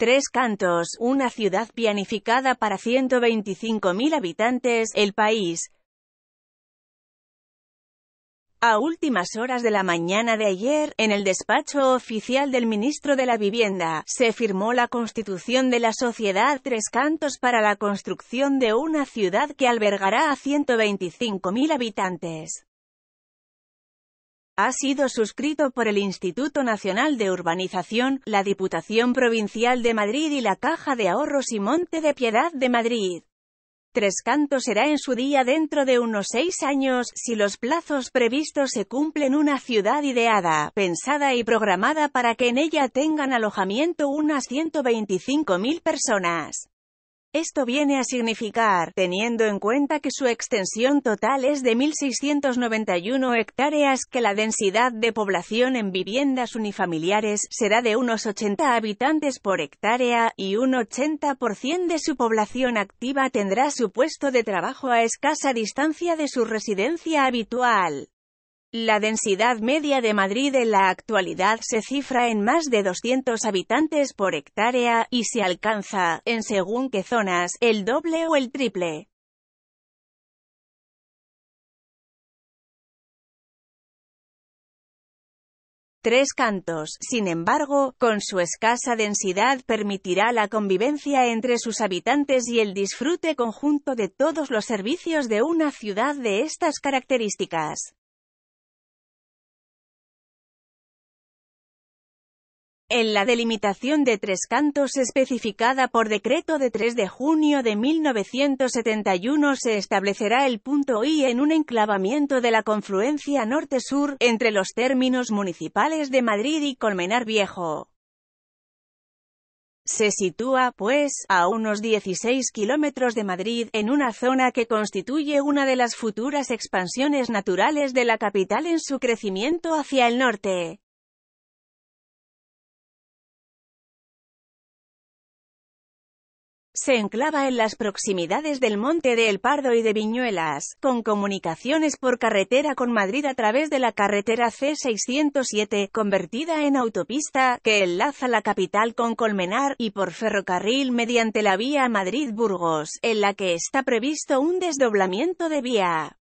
Tres Cantos, una ciudad pianificada para 125.000 habitantes, el país. A últimas horas de la mañana de ayer, en el despacho oficial del ministro de la Vivienda, se firmó la constitución de la Sociedad Tres Cantos para la construcción de una ciudad que albergará a 125.000 habitantes ha sido suscrito por el Instituto Nacional de Urbanización, la Diputación Provincial de Madrid y la Caja de Ahorros y Monte de Piedad de Madrid. Tres Cantos será en su día dentro de unos seis años, si los plazos previstos se cumplen una ciudad ideada, pensada y programada para que en ella tengan alojamiento unas 125.000 personas. Esto viene a significar, teniendo en cuenta que su extensión total es de 1.691 hectáreas, que la densidad de población en viviendas unifamiliares será de unos 80 habitantes por hectárea, y un 80% de su población activa tendrá su puesto de trabajo a escasa distancia de su residencia habitual. La densidad media de Madrid en la actualidad se cifra en más de 200 habitantes por hectárea, y se alcanza, en según qué zonas, el doble o el triple. Tres cantos, sin embargo, con su escasa densidad permitirá la convivencia entre sus habitantes y el disfrute conjunto de todos los servicios de una ciudad de estas características. en la delimitación de tres cantos especificada por decreto de 3 de junio de 1971 se establecerá el punto I en un enclavamiento de la confluencia norte-sur, entre los términos municipales de Madrid y Colmenar Viejo. Se sitúa, pues, a unos 16 kilómetros de Madrid, en una zona que constituye una de las futuras expansiones naturales de la capital en su crecimiento hacia el norte. Se enclava en las proximidades del Monte de El Pardo y de Viñuelas, con comunicaciones por carretera con Madrid a través de la carretera C607, convertida en autopista, que enlaza la capital con Colmenar, y por ferrocarril mediante la vía Madrid-Burgos, en la que está previsto un desdoblamiento de vía.